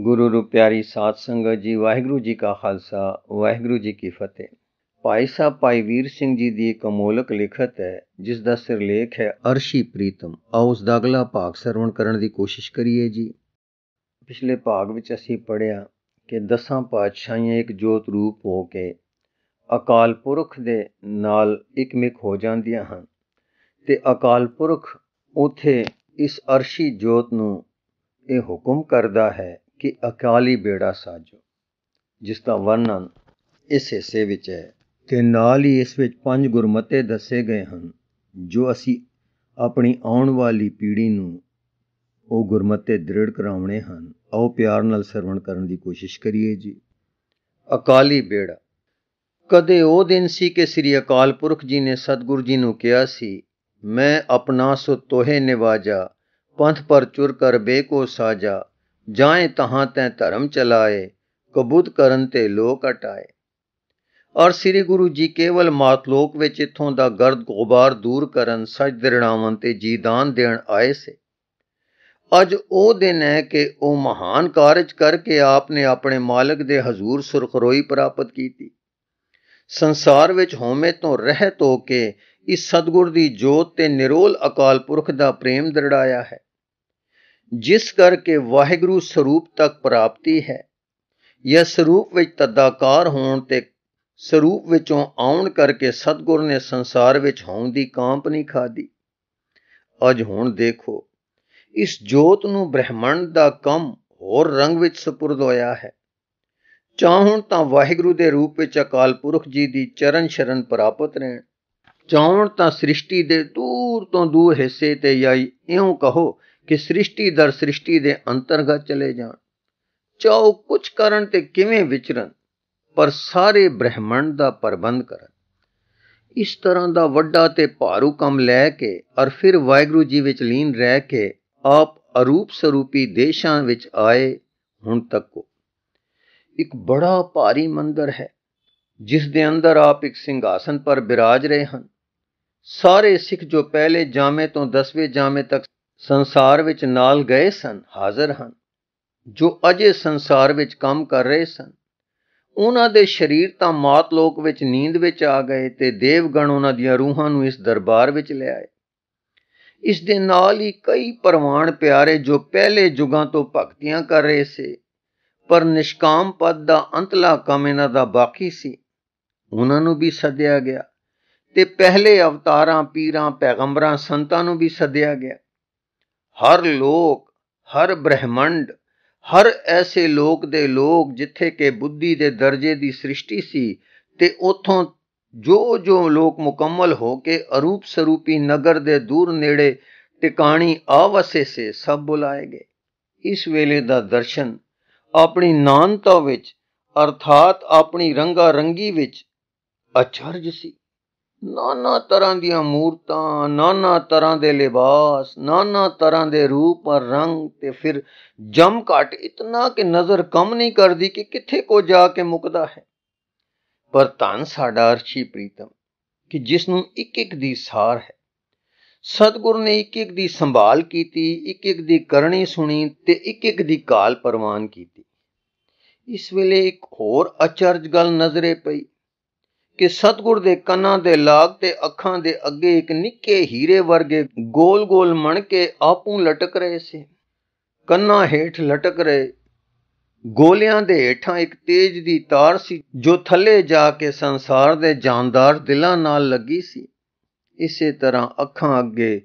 ਗੁਰੂ ਰੂਪ ਪਿਆਰੀ ਸਾਧ ਸੰਗਤ ਜੀ ਵਾਹਿਗੁਰੂ ਜੀ ਕਾ ਖਾਲਸਾ ਵਾਹਿਗੁਰੂ ਜੀ ਕੀ ਫਤਿਹ ਭਾਈ ਸਾਹਿਬ ਭਾਈ ਵੀਰ ਸਿੰਘ ਜੀ ਦੀ ਇੱਕ ਅਮੋਲਕ ਲਿਖਤ ਹੈ ਜਿਸ ਦਾ ਸਿਰਲੇਖ ਹੈ ਅਰਸ਼ੀ ਪ੍ਰੀਤਮ ਆਓ ਉਸ ਦਾ ਅਗਲਾ ਭਾਗ ਸਰਵਣ ਕਰਨ ਦੀ ਕੋਸ਼ਿਸ਼ ਕਰੀਏ ਜੀ ਪਿਛਲੇ ਭਾਗ ਵਿੱਚ ਅਸੀਂ ਪੜਿਆ ਕਿ ਦਸਾਂ ਪਾਤਸ਼ਾਹੀਆਂ ਇੱਕ ਜੋਤ ਰੂਪ ਹੋ ਕੇ ਅਕਾਲ ਪੁਰਖ ਦੇ ਨਾਲ ਇਕਮਿਕ ਹੋ ਜਾਂਦੀਆਂ ਹਨ ਤੇ ਅਕਾਲ ਪੁਰਖ ਉਥੇ ਇਸ ਅਰਸ਼ੀ ਜੋਤ ਨੂੰ ਇਹ ਹੁਕਮ ਕਰਦਾ ਹੈ ਕਿ ਅਕਾਲੀ ਬੇੜਾ ਸਾਜੋ ਜਿਸ ਦਾ ਵਰਣਨ ਇਸ ਹਿੱਸੇ ਵਿੱਚ ਹੈ ਤੇ ਨਾਲ ਹੀ ਇਸ ਵਿੱਚ ਪੰਜ ਗੁਰਮਤੇ ਦੱਸੇ ਗਏ ਹਨ ਜੋ ਅਸੀਂ ਆਪਣੀ ਆਉਣ ਵਾਲੀ ਪੀੜ੍ਹੀ ਨੂੰ ਉਹ ਗੁਰਮਤੇ ਦ੍ਰਿੜ ਕਰਾਉਣੇ ਹਨ ਆਓ ਪਿਆਰ ਨਾਲ ਸਰਵਣ ਕਰਨ ਦੀ ਕੋਸ਼ਿਸ਼ ਕਰੀਏ ਜੀ ਅਕਾਲੀ ਬੇੜਾ ਕਦੇ ਉਹ ਦਿਨ ਸੀ ਕਿ ਸ੍ਰੀ ਅਕਾਲ ਪੁਰਖ ਜੀ ਨੇ ਸਤਗੁਰ ਜੀ ਨੂੰ ਕਿਹਾ ਸੀ ਮੈਂ ਆਪਣਾ ਸੋ ਤੋਹੇ ਨਿਵਾਜਾ ਪੰਥ ਪਰ ਚੁਰ ਕਰ ਬੇਕੋ ਸਾਜਾ ਜਾਏ ਤਹਾਂ ਤੈ ਧਰਮ ਚਲਾਏ ਕਬੂਤ ਕਰਨ ਤੇ ਲੋਕ ਹਟਾਏ ਔਰ ਸ੍ਰੀ ਗੁਰੂ ਜੀ ਕੇਵਲ ਮਾਤ ਲੋਕ ਵਿੱਚ ਇਥੋਂ ਦਾ ਗਰਦ ਗੁਬਾਰ ਦੂਰ ਕਰਨ ਸੱਚ ਦਿਰਣਾਵਨ ਤੇ ਜੀਦਾਨ ਦੇਣ ਆਏ ਸੇ ਅੱਜ ਉਹ ਦਿਨ ਹੈ ਕਿ ਉਹ ਮਹਾਨ ਕਾਰਜ ਕਰਕੇ ਆਪ ਨੇ ਆਪਣੇ ਮਾਲਕ ਦੇ ਹਜ਼ੂਰ ਸੁਰਖਰੋਈ ਪ੍ਰਾਪਤ ਕੀਤੀ ਸੰਸਾਰ ਵਿੱਚ ਹੋਮੇ ਤੋਂ ਰਹਿਤ ਹੋ ਕੇ ਇਸ ਸਤਗੁਰ ਦੀ ਜੋਤ ਤੇ ਨਿਰੋਲ ਅਕਾਲ ਪੁਰਖ ਦਾ ਪ੍ਰੇਮ ਦਰੜਾਇਆ ਹੈ ਜਿਸ ਕਰਕੇ ਵਾਹਿਗੁਰੂ ਸਰੂਪ ਤੱਕ ਪ੍ਰਾਪਤੀ ਹੈ ਇਹ ਸਰੂਪ ਵਿੱਚ ਤਦਾਕਾਰ ਹੋਣ ਤੇ ਸਰੂਪ ਵਿੱਚੋਂ ਆਉਣ ਕਰਕੇ ਸਤਗੁਰ ਨੇ ਸੰਸਾਰ ਵਿੱਚ ਹੋਣ ਦੀ ਕਾਂਪ ਨਹੀਂ ਖਾਦੀ ਅੱਜ ਹੁਣ ਦੇਖੋ ਇਸ ਜੋਤ ਨੂੰ ਬ੍ਰਹਿਮੰਡ ਦਾ ਕੰਮ ਹੋਰ ਰੰਗ ਵਿੱਚ سپرد ਹੋਇਆ ਹੈ ਚਾਹਣ ਤਾਂ ਵਾਹਿਗੁਰੂ ਦੇ ਰੂਪ ਵਿੱਚ ਅਕਾਲ ਪੁਰਖ ਜੀ ਦੀ ਚਰਨ ਸ਼ਰਨ ਪ੍ਰਾਪਤ ਰਹਿਣ ਚਾਹਣ ਤਾਂ ਸ੍ਰਿਸ਼ਟੀ ਦੇ ਦੂਰ ਤੋਂ ਦੂਰ ਹਿੱਸੇ ਤੇ ਜਾਂ ਇਉਂ ਕਹੋ ਕਿ ਸ੍ਰਿਸ਼ਟੀ ਦਰ ਸ੍ਰਿਸ਼ਟੀ ਦੇ ਅੰਤਰਗਤ ਚਲੇ ਜਾਣ ਚਾਹੋ ਕੁਝ ਕਰਨ ਤੇ ਕਿਵੇਂ ਵਿਚਰਨ ਪਰ ਸਾਰੇ ਬ੍ਰਹਿਮੰਡ ਦਾ ਪ੍ਰਬੰਧ ਕਰਨ ਇਸ ਤਰ੍ਹਾਂ ਦਾ ਵੱਡਾ ਤੇ ਭਾਰੂ ਕੰਮ ਲੈ ਕੇ ਔਰ ਫਿਰ ਵਾਹਿਗੁਰੂ ਜੀ ਵਿੱਚ ਲੀਨ ਰਹਿ ਕੇ ਆਪ ਅਰੂਪ ਸਰੂਪੀ ਦੇਸ਼ਾਂ ਵਿੱਚ ਆਏ ਹੁਣ ਤੱਕ ਕੋ ਇੱਕ ਬੜਾ ਭਾਰੀ ਮੰਦਰ ਹੈ ਜਿਸ ਦੇ ਅੰਦਰ ਆਪ ਇੱਕ ਸਿੰਘਾਸਨ ਪਰ ਬਿਰਾਜ ਰਹੇ ਹਨ ਸਾਰੇ ਸਿੱਖ ਜੋ ਪਹਿਲੇ ਜਾਮੇ ਤੋਂ 10ਵੇਂ ਜਾਮੇ ਤੱਕ ਸੰਸਾਰ ਵਿੱਚ ਨਾਲ ਗਏ ਸਨ ਹਾਜ਼ਰ ਹਨ ਜੋ ਅਜੇ ਸੰਸਾਰ ਵਿੱਚ ਕੰਮ ਕਰ ਰਹੇ ਸਨ ਉਹਨਾਂ ਦੇ ਸਰੀਰ ਤਾਂ ਮਾਤ ਲੋਕ ਵਿੱਚ ਨੀਂਦ ਵਿੱਚ ਆ ਗਏ ਤੇ ਦੇਵਗਣ ਉਹਨਾਂ ਦੀਆਂ ਰੂਹਾਂ ਨੂੰ ਇਸ ਦਰਬਾਰ ਵਿੱਚ ਲੈ ਆਏ ਇਸ ਦੇ ਨਾਲ ਹੀ ਕਈ ਪਰਮਾਨ ਪਿਆਰੇ ਜੋ ਪਹਿਲੇ ਜੁਗਾਂ ਤੋਂ ਭਗਤੀਆਂ ਕਰ ਰਹੇ ਸੀ ਪਰ ਨਿਸ਼ਕਾਮ ਪਦ ਦਾ ਅੰਤਲਾ ਕੰਮ ਇਹਨਾਂ ਦਾ ਬਾਕੀ ਸੀ ਉਹਨਾਂ ਨੂੰ ਵੀ ਸੱਦਿਆ ਗਿਆ ਤੇ ਪਹਿਲੇ ਅਵਤਾਰਾਂ ਪੀਰਾਂ ਪੈਗੰਬਰਾਂ ਸੰਤਾਂ ਨੂੰ ਵੀ ਸੱਦਿਆ ਗਿਆ ਹਰ ਲੋਕ ਹਰ ਬ੍ਰਹਿਮੰਡ ਹਰ ਐਸੇ ਲੋਕ ਦੇ ਲੋਕ ਜਿੱਥੇ ਕਿ ਬੁੱਧੀ ਦੇ ਦਰਜੇ ਦੀ ਸ੍ਰਿਸ਼ਟੀ ਸੀ ਤੇ ਉਥੋਂ ਜੋ ਜੋ ਲੋਕ ਮੁਕੰਮਲ ਹੋ ਕੇ ਅਰੂਪ ਸਰੂਪੀ ਨਗਰ ਦੇ ਦੂਰ ਨੇੜੇ ਟਿਕਾਣੀ ਆਵਸੇ ਸੇ ਸਭ ਬੁਲਾਏ ਗਏ ਇਸ ਵੇਲੇ ਦਾ ਦਰਸ਼ਨ ਆਪਣੀ ਨਾਨਤਾ ਵਿੱਚ ਅਰਥਾਤ ਆਪਣੀ ਰੰਗਾ ਰੰਗੀ ਵਿੱਚ ਅਚਰਜ ਸੀ ਨਾਨਾ ਤਰ੍ਹਾਂ ਦੀਆਂ ਮੂਰਤਾਂ ਨਾਨਾ ਤਰ੍ਹਾਂ ਦੇ ਲਿਬਾਸ ਨਾਨਾ ਤਰ੍ਹਾਂ ਦੇ ਰੂਪ ਔਰ ਰੰਗ ਤੇ ਫਿਰ ਜਮ ਘਟ ਇਤਨਾ ਕਿ ਨਜ਼ਰ ਕਮ ਨਹੀਂ ਕਰਦੀ ਕਿ ਕਿੱਥੇ ਕੋ ਜਾ ਕੇ ਮੁਕਦਾ ਹੈ ਪਰ ਧੰ ਸਾਡਾ ਅਰਸ਼ੀ ਪ੍ਰੀਤਮ ਕਿ ਜਿਸ ਨੂੰ ਇੱਕ ਇੱਕ ਦੀ ਸਾਰ ਹੈ ਸਤਗੁਰ ਨੇ ਇੱਕ ਇੱਕ ਦੀ ਸੰਭਾਲ ਕੀਤੀ ਇੱਕ ਇੱਕ ਦੀ ਕਰਨੀ ਸੁਣੀ ਤੇ ਇੱਕ ਇੱਕ ਦੀ ਕਾਲ ਪਰਵਾਨ ਕੀਤੀ ਇਸ ਵੇਲੇ ਇੱਕ ਹੋਰ ਅਚਰਜ ਗੱਲ ਨਜ਼ਰੇ ਪਈ ਕਿ ਸਤਗੁਰ ਦੇ ਕੰਨਾਂ ਦੇ ਲਾਗ ਤੇ ਅੱਖਾਂ ਦੇ ਅੱਗੇ ਇੱਕ ਨਿੱਕੇ ਹੀਰੇ ਵਰਗੇ ਗੋਲ-ਗੋਲ ਮਣ ਕੇ ਆਪੂ ਲਟਕ ਰਹੇ ਸੀ ਕੰਨਾਂ ਹੇਠ ਲਟਕ ਰਹੇ ਗੋਲਿਆਂ ਦੇ ਹੇਠਾਂ ਇੱਕ ਤੇਜ ਦੀ ਤਾਰ ਸੀ ਜੋ ਥੱਲੇ ਜਾ ਕੇ ਸੰਸਾਰ ਦੇ ਜਾਨਦਾਰ ਦਿਲਾਂ ਨਾਲ ਲੱਗੀ ਸੀ ਇਸੇ ਤਰ੍ਹਾਂ ਅੱਖਾਂ ਅੱਗੇ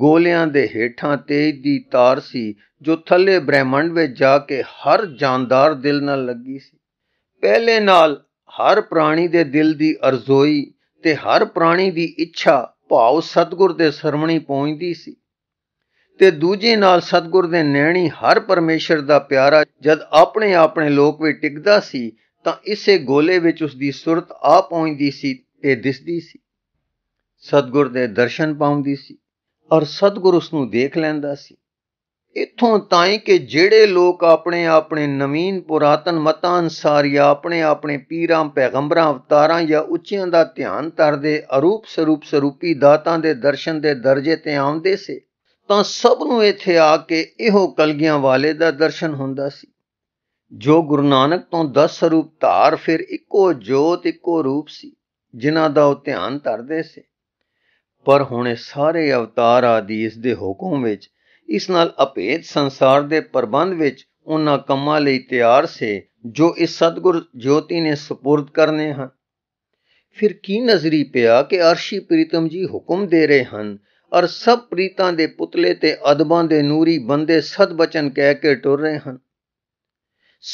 ਗੋਲਿਆਂ ਦੇ ਹੇਠਾਂ ਤੇਜ ਦੀ ਤਾਰ ਸੀ ਜੋ ਥੱਲੇ ਬ੍ਰਹਿਮੰਡ ਵਿੱਚ ਜਾ ਕੇ ਹਰ ਜਾਨਦਾਰ ਦਿਲ ਨਾਲ ਲੱਗੀ ਸੀ ਪਹਿਲੇ ਨਾਲ ਹਰ ਪ੍ਰਾਣੀ ਦੇ ਦਿਲ ਦੀ ਅਰਜ਼ੋਈ ਤੇ ਹਰ ਪ੍ਰਾਣੀ ਦੀ ਇੱਛਾ ਭਾਵ ਸਤਗੁਰ ਦੇ ਸਰਮਣੀ ਪਹੁੰਚਦੀ ਸੀ ਤੇ ਦੂਜੇ ਨਾਲ ਸਤਗੁਰ ਦੇ ਨੈਣੀ ਹਰ ਪਰਮੇਸ਼ਰ ਦਾ ਪਿਆਰਾ ਜਦ ਆਪਣੇ ਆਪਣੇ ਲੋਕ ਵਿੱਚ ਟਿਕਦਾ ਸੀ ਤਾਂ ਇਸੇ ਗੋਲੇ ਵਿੱਚ ਉਸ ਦੀ ਸੁਰਤ ਆ ਪਹੁੰਚਦੀ ਸੀ ਤੇ ਦਿਸਦੀ ਸੀ ਸਤਗੁਰ ਦੇ ਦਰਸ਼ਨ ਪਾਉਂਦੀ ਸੀ ਔਰ ਸਤਗੁਰ ਉਸ ਨੂੰ ਦੇਖ ਲੈਂਦਾ ਸੀ ਇਥੋਂ ਤਾਈਂ ਕਿ ਜਿਹੜੇ ਲੋਕ ਆਪਣੇ ਆਪਣੇ ਨਵੀਨ ਪੁਰਾਤਨ ਮਤਾਂ ਅਨਸਾਰ ਜਾਂ ਆਪਣੇ ਆਪਣੇ ਪੀਰਾਂ ਪੈਗੰਬਰਾਂ ਅਵਤਾਰਾਂ ਜਾਂ ਉੱਚਿਆਂ ਦਾ ਧਿਆਨ ਤਰਦੇ ਅਰੂਪ ਸਰੂਪ ਸਰੂਪੀ ਦਾਤਾਂ ਦੇ ਦਰਸ਼ਨ ਦੇ ਦਰਜੇ ਤੇ ਆਉਂਦੇ ਸੀ ਤਾਂ ਸਭ ਨੂੰ ਇੱਥੇ ਆ ਕੇ ਇਹੋ ਕਲਗੀਆਂ ਵਾਲੇ ਦਾ ਦਰਸ਼ਨ ਹੁੰਦਾ ਸੀ ਜੋ ਗੁਰੂ ਨਾਨਕ ਤੋਂ 10 ਸਰੂਪ ਧਾਰ ਫਿਰ ਇੱਕੋ ਜੋਤ ਇੱਕੋ ਰੂਪ ਸੀ ਜਿਨ੍ਹਾਂ ਦਾ ਉਹ ਧਿਆਨ ਤਰਦੇ ਸੀ ਪਰ ਹੁਣ ਸਾਰੇ ਅਵਤਾਰ ਆਦੀ ਇਸ ਦੇ ਹੁਕਮ ਵਿੱਚ ਇਸ ਨਾਲ ਅਪੇਤ ਸੰਸਾਰ ਦੇ ਪ੍ਰਬੰਧ ਵਿੱਚ ਉਹਨਾਂ ਕੰਮਾਂ ਲਈ ਤਿਆਰ ਸੇ ਜੋ ਇਸ ਸਤਗੁਰ ਜੋਤੀ ਨੇ سپرد ਕਰਨੇ ਹਨ ਫਿਰ ਕੀ ਨਜ਼ਰੀ ਪਿਆ ਕਿ ਅਰਸ਼ੀ ਪ੍ਰੀਤਮ ਜੀ ਹੁਕਮ ਦੇ ਰਹੇ ਹਨ ਔਰ ਸਭ ਪ੍ਰੀਤਾਂ ਦੇ ਪੁਤਲੇ ਤੇ ਅਦਬਾਂ ਦੇ ਨੂਰੀ ਬੰਦੇ ਸਤਬਚਨ ਕਹਿ ਕੇ ਟੁਰ ਰਹੇ ਹਨ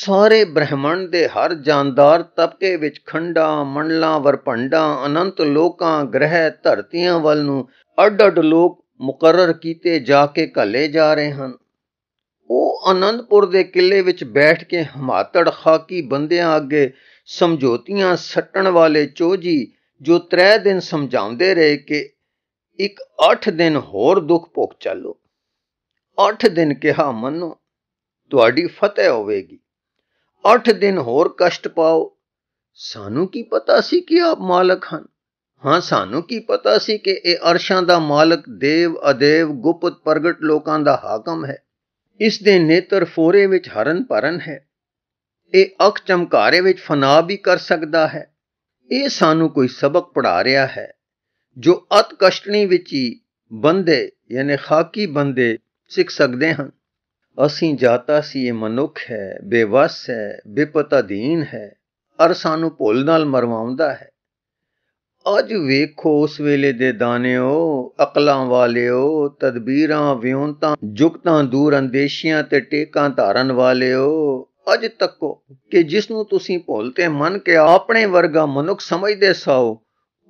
ਸਾਰੇ ਬ੍ਰਹਿਮੰਡ ਦੇ ਹਰ ਜਾਨਦਾਰ ਤਪਕੇ ਵਿੱਚ ਖੰਡਾ ਮੰਡਲਾਂ ਵਰਪੰਡਾ ਅਨੰਤ ਲੋਕਾਂ ਗ੍ਰਹਿ ਧਰਤੀਆਂ ਵੱਲ ਨੂੰ ਅਡ ਅਡ ਲੋਕ ਮੁਕਰਰ ਕੀਤੇ ਜਾ ਕੇ ਘੱਲੇ ਜਾ ਰਹੇ ਹਨ ਉਹ ਅਨੰਦਪੁਰ ਦੇ ਕਿਲੇ ਵਿੱਚ ਬੈਠ ਕੇ ਹਮਾਤੜ ਖਾਕੀ ਬੰਦਿਆਂ ਅੱਗੇ ਸਮਝੋਤੀਆਂ ਸੱਟਣ ਵਾਲੇ ਚੋਜੀ ਜੋ ਤਰੇ ਦਿਨ ਸਮਝਾਉਂਦੇ ਰਹੇ ਕਿ ਇੱਕ 8 ਦਿਨ ਹੋਰ ਦੁੱਖ ਭੋਗ ਚੱਲੋ 8 ਦਿਨ ਕਿਹਾ ਮੰਨੋ ਤੁਹਾਡੀ ਫਤਿਹ ਹੋਵੇਗੀ 8 ਦਿਨ ਹੋਰ ਕਸ਼ਟ ਪਾਓ ਸਾਨੂੰ ਕੀ ਪਤਾ ਸੀ ਕਿ ਆਪ ਮਾਲਕ ਹਨ ਹਾਂ ਸਾਨੂੰ ਕੀ ਪਤਾ ਸੀ ਕਿ ਇਹ ਅਰਸ਼ਾਂ ਦਾ ਮਾਲਕ ਦੇਵ ਅਦੇਵ ਗੁਪਤ ਪ੍ਰਗਟ ਲੋਕਾਂ ਦਾ ਹਾਕਮ ਹੈ ਇਸ ਦੇ ਨੇਤਰ ਫੋਰੇ ਵਿੱਚ ਹਰਨ ਪਰਨ ਹੈ ਇਹ ਅੱਖ ਚਮਕਾਰੇ ਵਿੱਚ ਫਨਾ ਵੀ ਕਰ ਸਕਦਾ ਹੈ ਇਹ ਸਾਨੂੰ ਕੋਈ ਸਬਕ ਪੜਾ ਰਿਹਾ ਹੈ ਜੋ ਅਤ ਕਸ਼ਟਣੀ ਵਿੱਚ ਹੀ ਬੰਦੇ ਯਾਨੀ ਖਾਕੀ ਬੰਦੇ ਸਿੱਖ ਸਕਦੇ ਹਨ ਅਸੀਂ ਜਾਤਾ ਸੀ ਇਹ ਮਨੁੱਖ ਹੈ ਬੇਵਸ ਹੈ ਬਿਪਤਾਦੀਨ ਹੈ ਅਰ ਸਾਨੂੰ ਭੁੱਲ ਨਾਲ ਮਰਵਾਉਂਦਾ ਹੈ ਅੱਜ ਵੇਖੋ ਉਸ ਵੇਲੇ ਦੇ ਦਾਨਿਓ ਅਕਲਾਂ ਵਾਲਿਓ ਤਦਬੀਰਾਂ ਵਿਉਂਤਾਂ ਜੁਗਤਾਂ ਦੂਰ ਅੰਦੇਸ਼ੀਆਂ ਤੇ ਟੇਕਾਂ ਧਾਰਨ ਵਾਲਿਓ ਅੱਜ ਤੱਕੋ ਕਿ ਜਿਸ ਨੂੰ ਤੁਸੀਂ ਭੁੱਲ ਤੇ ਮੰਨ ਕੇ ਆਪਣੇ ਵਰਗਾ ਮਨੁੱਖ ਸਮਝਦੇ ਸੋ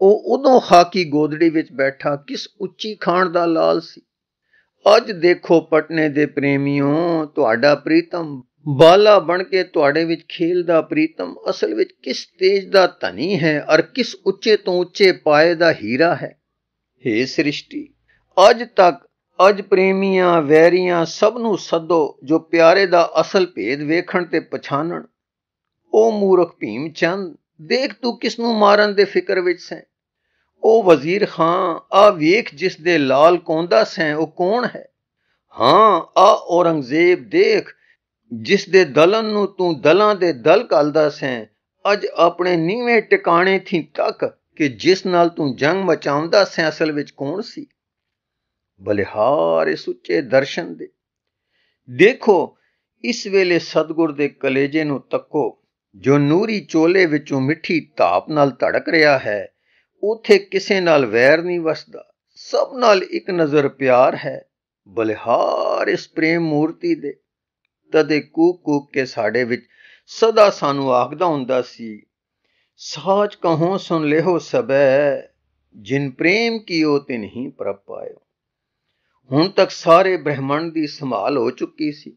ਉਹ ਉਦੋਂ ਖਾਕੀ ਗੋਦੜੀ ਵਿੱਚ ਬੈਠਾ ਕਿਸ ਉੱਚੀ ਖਾਣ ਦਾ ਲਾਲ ਸੀ ਅੱਜ ਦੇਖੋ ਪਟਨੇ ਦੇ ਪ੍ਰੇਮੀਓ ਤੁਹਾਡਾ ਪ੍ਰੀਤਮ ਬਾਲਾ ਬਣ ਕੇ ਤੁਹਾਡੇ ਵਿੱਚ ਖੇਲਦਾ ਪ੍ਰੀਤਮ ਅਸਲ ਵਿੱਚ ਕਿਸ ਤੇਜ ਦਾ ਧਨੀ ਹੈ ਔਰ ਕਿਸ ਉੱਚੇ ਤੋਂ ਉੱਚੇ ਪਾਏ ਦਾ ਹੀਰਾ ਹੈ हे ਸ੍ਰਿਸ਼ਟੀ ਅੱਜ ਤੱਕ ਅੱਜ ਪ੍ਰੇਮੀਆਂ ਵੈਰੀਆਂ ਸਭ ਨੂੰ ਸੱਦੋ ਜੋ ਪਿਆਰੇ ਦਾ ਅਸਲ ਭੇਦ ਵੇਖਣ ਤੇ ਪਛਾਣਨ ਉਹ ਮੂਰਖ ਭੀਮ ਚੰਦ ਦੇਖ ਤੂੰ ਕਿਸ ਨੂੰ ਮਾਰਨ ਦੇ ਫਿਕਰ ਵਿੱਚ ਸੈਂ ਉਹ ਵਜ਼ੀਰ ਖਾਨ ਆ ਵੇਖ ਜਿਸ ਦੇ ਲਾਲ ਕੋਂਦਾ ਸੈਂ ਉਹ ਕੌਣ ਹੈ ਹਾਂ ਆ ਔਰੰਗਜ਼ੇਬ ਦੇਖ ਜਿਸ ਦੇ ਦਲਨ ਨੂੰ ਤੂੰ ਦਲਾਂ ਦੇ ਦਲ ਕਲਦਾ ਸੈਂ ਅੱਜ ਆਪਣੇ ਨੀਵੇਂ ਟਿਕਾਣੇ ਥੀ ਤੱਕ ਕਿ ਜਿਸ ਨਾਲ ਤੂੰ ਜੰਗ ਮਚਾਉਂਦਾ ਸੈਂ ਅਸਲ ਵਿੱਚ ਕੌਣ ਸੀ ਬਲਿਹਾਰ ਇਸ ਉੱਚੇ ਦਰਸ਼ਨ ਦੇ ਦੇਖੋ ਇਸ ਵੇਲੇ ਸਤਗੁਰ ਦੇ ਕਲੇਜੇ ਨੂੰ ਤੱਕੋ ਜੋ ਨੂਰੀ ਚੋਲੇ ਵਿੱਚੋਂ ਮਿੱਠੀ ਤਾਪ ਨਾਲ ਧੜਕ ਰਿਹਾ ਹੈ ਉਥੇ ਕਿਸੇ ਨਾਲ ਵੈਰ ਨਹੀਂ ਵਸਦਾ ਸਭ ਨਾਲ ਇੱਕ ਨਜ਼ਰ ਪਿਆਰ ਹੈ ਬਲਿਹਾਰ ਇਸ ਪ੍ਰੇਮ ਮੂਰਤੀ ਦੇ ਤਦੇ ਕੂਕ ਕੂਕ ਕੇ ਸਾਡੇ ਵਿੱਚ ਸਦਾ ਸਾਨੂੰ ਆਖਦਾ ਹੁੰਦਾ ਸੀ ਸਾਚ ਕਹੋ ਸੁਨ ਲਿਓ ਸਬੈ ਜਿਨ ਪ੍ਰੇਮ ਕੀਓ ਤਿਨ ਹੀ ਪ੍ਰਭ ਪਾਇਓ ਹੁਣ ਤੱਕ ਸਾਰੇ ਬ੍ਰਹਿਮੰਡ ਦੀ ਸੰਭਾਲ ਹੋ ਚੁੱਕੀ ਸੀ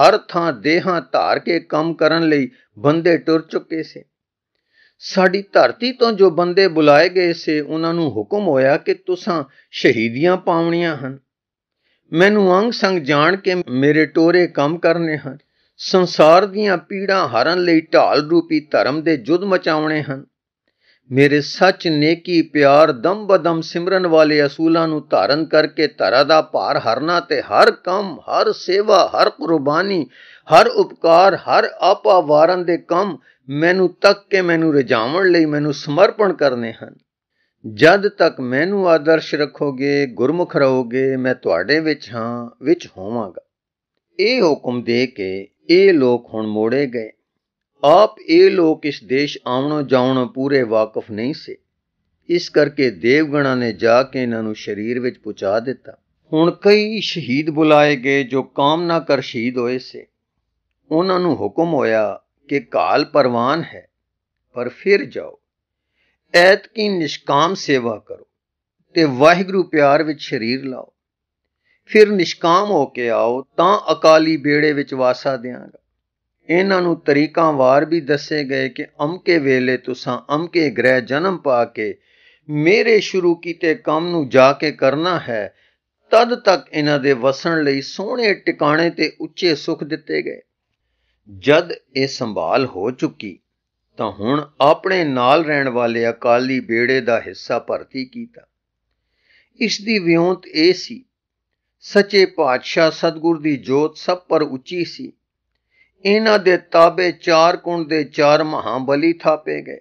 ਹਰ ਥਾਂ ਦੇਹਾਂ ਧਾਰ ਕੇ ਕੰਮ ਕਰਨ ਲਈ ਬੰਦੇ ਟੁਰ ਚੁੱਕੇ ਸੀ ਸਾਡੀ ਧਰਤੀ ਤੋਂ ਜੋ ਬੰਦੇ ਬੁਲਾਏ ਗਏ ਸੀ ਉਹਨਾਂ ਨੂੰ ਹੁਕਮ ਹੋਇਆ ਕਿ ਤੁਸੀਂ ਸ਼ਹੀਦੀਆਂ ਪਾਉਣੀਆਂ ਹਨ ਮੈਨੂੰ ਅੰਗ ਸੰਗ ਜਾਣ ਕੇ ਮੇਰੇ ਟੋਰੇ ਕੰਮ ਕਰਨੇ ਹਨ ਸੰਸਾਰ ਦੀਆਂ ਪੀੜਾਂ ਹਰਨ ਲਈ ਢਾਲ ਰੂਪੀ ਧਰਮ ਦੇ ਜੁਦ ਮਚਾਉਣੇ ਹਨ ਮੇਰੇ ਸੱਚ ਨੇਕੀ ਪਿਆਰ ਦਮ ਬਦਮ ਸਿਮਰਨ ਵਾਲੇ ਅਸੂਲਾਂ ਨੂੰ ਧਾਰਨ ਕਰਕੇ ਧਰਾ ਦਾ ਭਾਰ ਹਰਨਾ ਤੇ ਹਰ ਕੰਮ ਹਰ ਸੇਵਾ ਹਰ ਕੁਰਬਾਨੀ ਹਰ ਉਪਕਾਰ ਹਰ ਆਪਾ ਵਾਰਨ ਦੇ ਕੰਮ ਮੈਨੂੰ ਤੱਕ ਕੇ ਮੈਨੂੰ ਰਜਾਵਣ ਲਈ ਮੈਨੂੰ ਸਮਰਪਣ ਕਰਨੇ ਹਨ ਜਦ ਤੱਕ ਮੈਨੂੰ ਆਦਰਸ਼ ਰੱਖੋਗੇ ਗੁਰਮੁਖ ਰਹੋਗੇ ਮੈਂ ਤੁਹਾਡੇ ਵਿੱਚ ਹਾਂ ਵਿੱਚ ਹੋਵਾਂਗਾ ਇਹ ਹੁਕਮ ਦੇ ਕੇ ਇਹ ਲੋਕ ਹੁਣ ਮੋੜੇ ਗਏ ਆਪ ਇਹ ਲੋਕ ਇਸ ਦੇਸ਼ ਆਉਣੋਂ ਜਾਉਣੋਂ ਪੂਰੇ ਵਾਕਿਫ ਨਹੀਂ ਸੀ ਇਸ ਕਰਕੇ ਦੇਵਗਣਾ ਨੇ ਜਾ ਕੇ ਇਹਨਾਂ ਨੂੰ ਸ਼ਰੀਰ ਵਿੱਚ ਪੁਚਾ ਦਿੱਤਾ ਹੁਣ ਕਈ ਸ਼ਹੀਦ ਬੁਲਾਏ ਗਏ ਜੋ ਕਾਮਨਾ ਕਰ ਸ਼ਹੀਦ ਹੋਏ ਸੇ ਉਹਨਾਂ ਨੂੰ ਹੁਕਮ ਹੋਇਆ ਕਿ ਕਾਲ ਪਰਵਾਨ ਹੈ ਪਰ ਫਿਰ ਜਾਓ ਐਤ ਕੀ ਨਿਸ਼ਕਾਮ ਸੇਵਾ ਕਰੋ ਤੇ ਵਾਹਿਗੁਰੂ ਪਿਆਰ ਵਿੱਚ ਸ਼ਰੀਰ ਲਾਓ ਫਿਰ ਨਿਸ਼ਕਾਮ ਹੋ ਕੇ ਆਓ ਤਾਂ ਅਕਾਲੀ ਬੇੜੇ ਵਿੱਚ ਵਾਸਾ ਦੇਵਾਂਗਾ ਇਹਨਾਂ ਨੂੰ ਤਰੀਕਾਂ ਵਾਰ ਵੀ ਦੱਸੇ ਗਏ ਕਿ ਅਮਕੇ ਵੇਲੇ ਤੁਸੀਂ ਅਮਕੇ ਗ੍ਰਹਿ ਜਨਮ ਪਾ ਕੇ ਮੇਰੇ ਸ਼ੁਰੂ ਕੀਤੇ ਕੰਮ ਨੂੰ ਜਾ ਕੇ ਕਰਨਾ ਹੈ ਤਦ ਤੱਕ ਇਹਨਾਂ ਦੇ ਵਸਣ ਲਈ ਸੋਹਣੇ ਟਿਕਾਣੇ ਤੇ ਉੱਚੇ ਸੁਖ ਦਿੱਤੇ ਗਏ ਜਦ ਇਹ ਸੰਭਾਲ ਹੋ ਚੁੱਕੀ ਤਾਂ ਹੁਣ ਆਪਣੇ ਨਾਲ ਰਹਿਣ ਵਾਲੇ ਅਕਾਲੀ ਬੇੜੇ ਦਾ ਹਿੱਸਾ ਭਰਤੀ ਕੀਤਾ ਇਸ ਦੀ ਵਿਉਂਤ ਇਹ ਸੀ ਸੱਚੇ ਪਾਤਸ਼ਾਹ ਸਤਗੁਰ ਦੀ ਜੋਤ ਸਭ ਪਰ ਉੱਚੀ ਸੀ ਇਹਨਾਂ ਦੇ ਤਾਬੇ ਚਾਰ ਕੁੰਡ ਦੇ ਚਾਰ ਮਹਾਬਲੀ ਥਾਪੇ ਗਏ